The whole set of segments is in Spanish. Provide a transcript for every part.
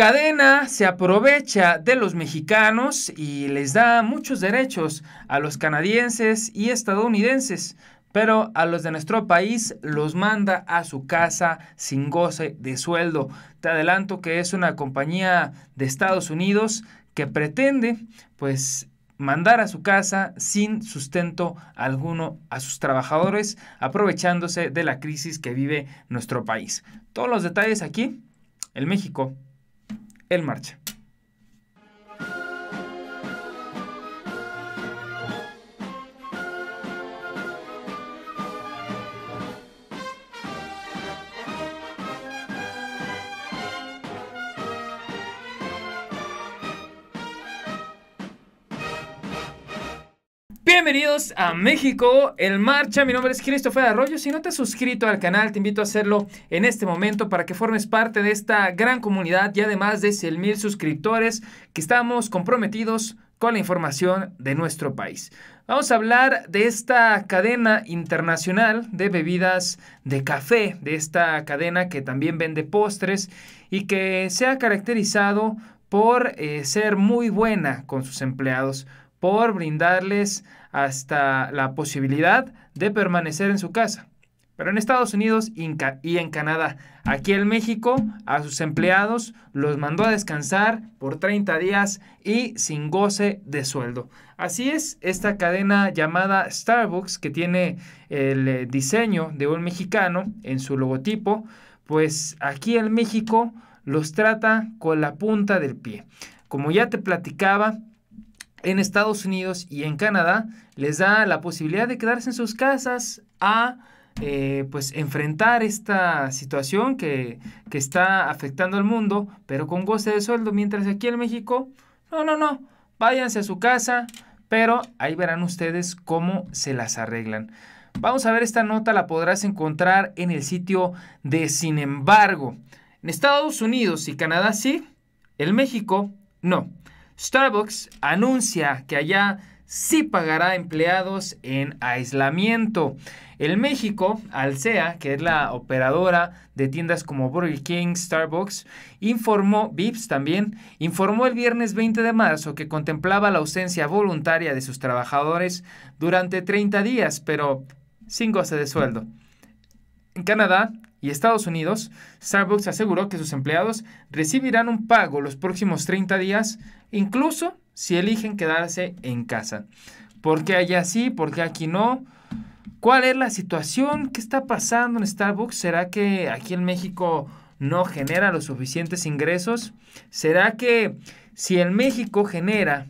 Cadena se aprovecha de los mexicanos y les da muchos derechos a los canadienses y estadounidenses, pero a los de nuestro país los manda a su casa sin goce de sueldo. Te adelanto que es una compañía de Estados Unidos que pretende pues mandar a su casa sin sustento alguno a sus trabajadores, aprovechándose de la crisis que vive nuestro país. Todos los detalles aquí, el México el marcha. Bienvenidos a México, en Marcha. Mi nombre es Christopher Arroyo. Si no te has suscrito al canal, te invito a hacerlo en este momento para que formes parte de esta gran comunidad y además de 100 mil suscriptores que estamos comprometidos con la información de nuestro país. Vamos a hablar de esta cadena internacional de bebidas de café, de esta cadena que también vende postres y que se ha caracterizado por eh, ser muy buena con sus empleados por brindarles hasta la posibilidad de permanecer en su casa. Pero en Estados Unidos y en Canadá, aquí en México, a sus empleados los mandó a descansar por 30 días y sin goce de sueldo. Así es, esta cadena llamada Starbucks, que tiene el eh, diseño de un mexicano en su logotipo, pues aquí en México los trata con la punta del pie. Como ya te platicaba, en Estados Unidos y en Canadá les da la posibilidad de quedarse en sus casas a eh, pues enfrentar esta situación que, que, está afectando al mundo, pero con goce de sueldo, mientras aquí en México, no, no, no, váyanse a su casa, pero ahí verán ustedes cómo se las arreglan. Vamos a ver esta nota, la podrás encontrar en el sitio de Sin embargo. En Estados Unidos y Canadá sí, en México no. Starbucks anuncia que allá sí pagará empleados en aislamiento. El México, Alsea, que es la operadora de tiendas como Burger King, Starbucks, informó, Vips también, informó el viernes 20 de marzo que contemplaba la ausencia voluntaria de sus trabajadores durante 30 días, pero sin goce de sueldo. En Canadá, y Estados Unidos, Starbucks aseguró que sus empleados recibirán un pago los próximos 30 días, incluso si eligen quedarse en casa. ¿Por qué allá sí? ¿Por qué aquí no? ¿Cuál es la situación? ¿Qué está pasando en Starbucks? ¿Será que aquí en México no genera los suficientes ingresos? ¿Será que si en México genera,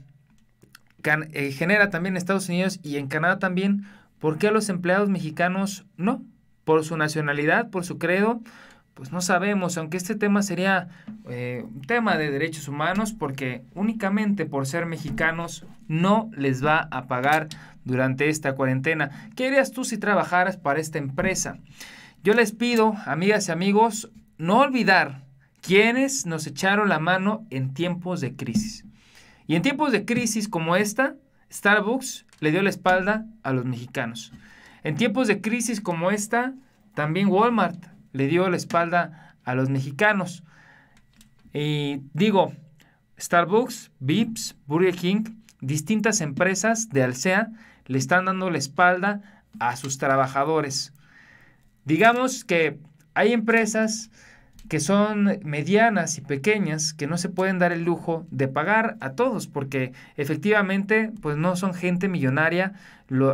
eh, genera también en Estados Unidos y en Canadá también, ¿por qué los empleados mexicanos no? por su nacionalidad, por su credo, pues no sabemos, aunque este tema sería eh, un tema de derechos humanos, porque únicamente por ser mexicanos no les va a pagar durante esta cuarentena. ¿Qué harías tú si trabajaras para esta empresa? Yo les pido, amigas y amigos, no olvidar quienes nos echaron la mano en tiempos de crisis. Y en tiempos de crisis como esta, Starbucks le dio la espalda a los mexicanos. En tiempos de crisis como esta, también Walmart le dio la espalda a los mexicanos. Y digo, Starbucks, Vips, Burger King, distintas empresas de Alsea le están dando la espalda a sus trabajadores. Digamos que hay empresas que son medianas y pequeñas, que no se pueden dar el lujo de pagar a todos, porque efectivamente, pues no son gente millonaria.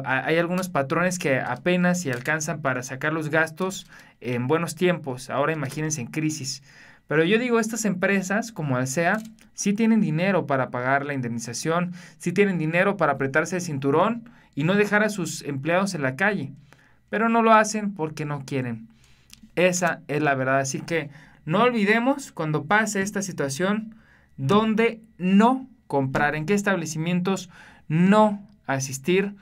hay algunos patrones que apenas si alcanzan para sacar los gastos en buenos tiempos. Ahora imagínense en crisis. Pero yo digo, estas empresas como sea, sí tienen dinero para pagar la indemnización, sí tienen dinero para apretarse el cinturón y no dejar a sus empleados en la calle. Pero no lo hacen porque no quieren. Esa es la verdad. Así que no olvidemos cuando pase esta situación, dónde no comprar, en qué establecimientos no asistir,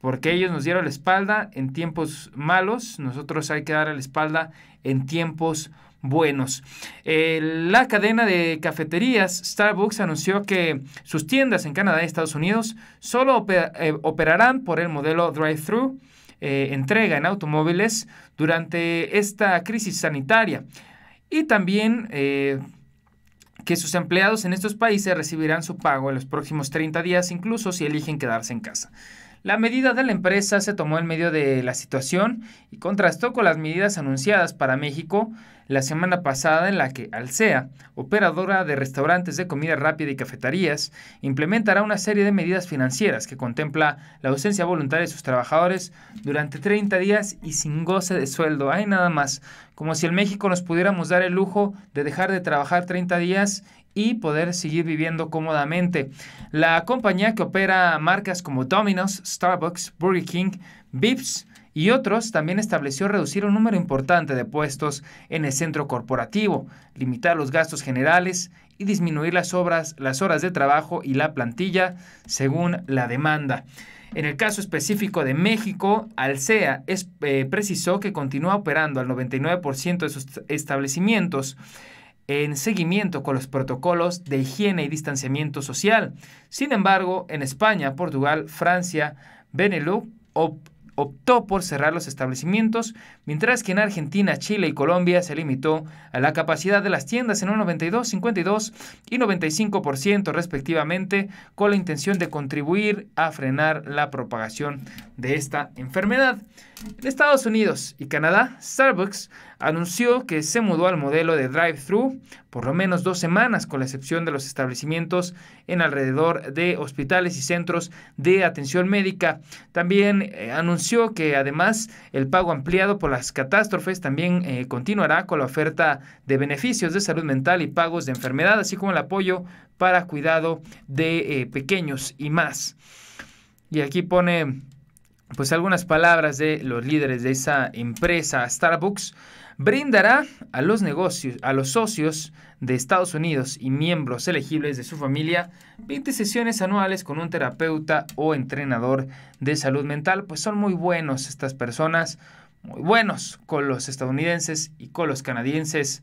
porque ellos nos dieron la espalda en tiempos malos, nosotros hay que dar la espalda en tiempos buenos. Eh, la cadena de cafeterías Starbucks anunció que sus tiendas en Canadá y Estados Unidos solo eh, operarán por el modelo drive-thru, eh, entrega en automóviles, durante esta crisis sanitaria. Y también eh, que sus empleados en estos países recibirán su pago en los próximos 30 días, incluso si eligen quedarse en casa. La medida de la empresa se tomó en medio de la situación y contrastó con las medidas anunciadas para México, la semana pasada en la que Alsea, operadora de restaurantes de comida rápida y cafeterías, implementará una serie de medidas financieras que contempla la ausencia voluntaria de sus trabajadores durante 30 días y sin goce de sueldo. Hay nada más, como si en México nos pudiéramos dar el lujo de dejar de trabajar 30 días y poder seguir viviendo cómodamente. La compañía que opera marcas como Domino's, Starbucks, Burger King, Vips, y otros también estableció reducir un número importante de puestos en el centro corporativo, limitar los gastos generales y disminuir las, obras, las horas de trabajo y la plantilla según la demanda. En el caso específico de México, Alsea es, eh, precisó que continúa operando al 99% de sus establecimientos en seguimiento con los protocolos de higiene y distanciamiento social. Sin embargo, en España, Portugal, Francia, Benelux, optó por cerrar los establecimientos, mientras que en Argentina, Chile y Colombia se limitó a la capacidad de las tiendas en un 92, 52 y 95% respectivamente, con la intención de contribuir a frenar la propagación de esta enfermedad. En Estados Unidos y Canadá, Starbucks anunció que se mudó al modelo de drive-thru por lo menos dos semanas, con la excepción de los establecimientos en alrededor de hospitales y centros de atención médica. También eh, anunció que además el pago ampliado por las catástrofes también eh, continuará con la oferta de beneficios de salud mental y pagos de enfermedad, así como el apoyo para cuidado de eh, pequeños y más. Y aquí pone pues algunas palabras de los líderes de esa empresa, Starbucks brindará a los negocios, a los socios de Estados Unidos y miembros elegibles de su familia 20 sesiones anuales con un terapeuta o entrenador de salud mental, pues son muy buenos estas personas, muy buenos con los estadounidenses y con los canadienses.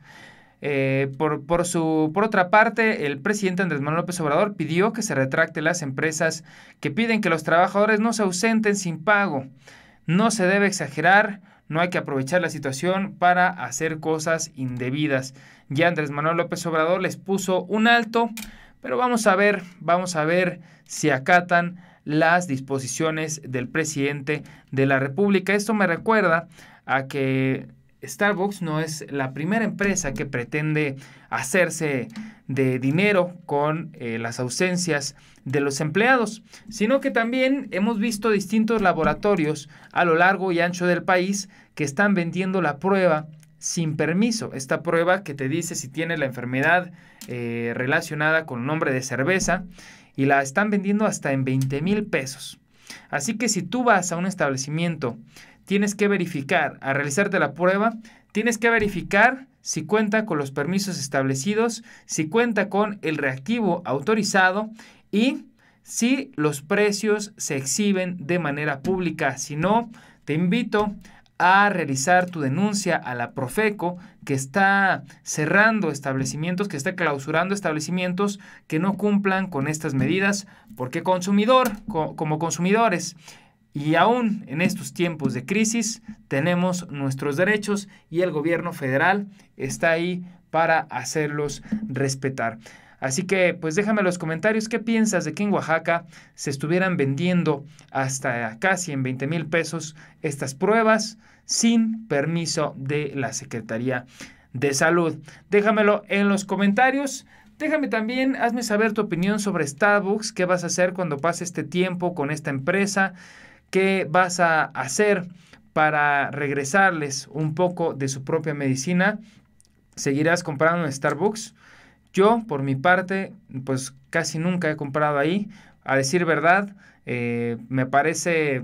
Eh, por, por, otra parte, el presidente Andrés Manuel López Obrador pidió que se retracten las empresas que piden que los trabajadores no se ausenten sin pago. No se debe exagerar no hay que aprovechar la situación para hacer cosas indebidas. Ya Andrés Manuel López Obrador les puso un alto, pero vamos a ver, vamos a ver si acatan las disposiciones del presidente de la República. Esto me recuerda a que Starbucks no es la primera empresa que pretende hacerse de dinero con eh, las ausencias de los empleados, sino que también hemos visto distintos laboratorios a lo largo y ancho del país que están vendiendo la prueba sin permiso. Esta prueba que te dice si tienes la enfermedad eh, relacionada con un nombre de cerveza y la están vendiendo hasta en 20 mil pesos. Así que si tú vas a un establecimiento tienes que verificar, a realizarte la prueba, tienes que verificar si cuenta con los permisos establecidos, si cuenta con el reactivo autorizado y si los precios se exhiben de manera pública. Si no, te invito a realizar tu denuncia a la Profeco que está cerrando establecimientos, que está clausurando establecimientos que no cumplan con estas medidas, porque consumidor, como consumidores, y aún en estos tiempos de crisis tenemos nuestros derechos y el gobierno federal está ahí para hacerlos respetar. Así que pues déjame en los comentarios qué piensas de que en Oaxaca se estuvieran vendiendo hasta casi en 20 mil pesos estas pruebas sin permiso de la Secretaría de Salud. Déjamelo en los comentarios. Déjame también, hazme saber tu opinión sobre Starbucks, qué vas a hacer cuando pase este tiempo con esta empresa. ¿Qué vas a hacer para regresarles un poco de su propia medicina? ¿Seguirás comprando en Starbucks? Yo, por mi parte, pues casi nunca he comprado ahí. A decir verdad, eh, me parece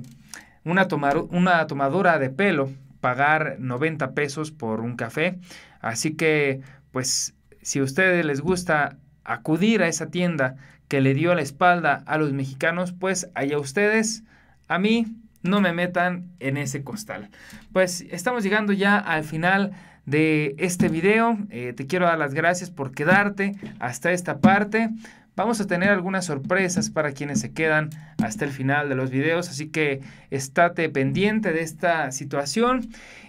una, una tomadura de pelo pagar 90 pesos por un café. Así que, pues, si a ustedes les gusta acudir a esa tienda que le dio la espalda a los mexicanos, pues allá ustedes a mí no me metan en ese costal. Pues estamos llegando ya al final de este video. Eh, te quiero dar las gracias por quedarte hasta esta parte. Vamos a tener algunas sorpresas para quienes se quedan hasta el final de los videos, así que estate pendiente de esta situación.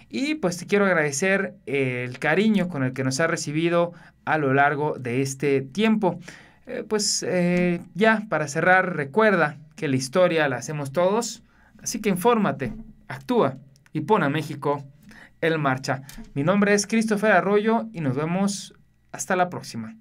Y pues te quiero agradecer el cariño con el que nos ha recibido a lo largo de este tiempo. Eh, pues eh, ya, para cerrar, recuerda que la historia la hacemos todos. Así que infórmate, actúa y pon a México en marcha. Mi nombre es Christopher Arroyo y nos vemos hasta la próxima.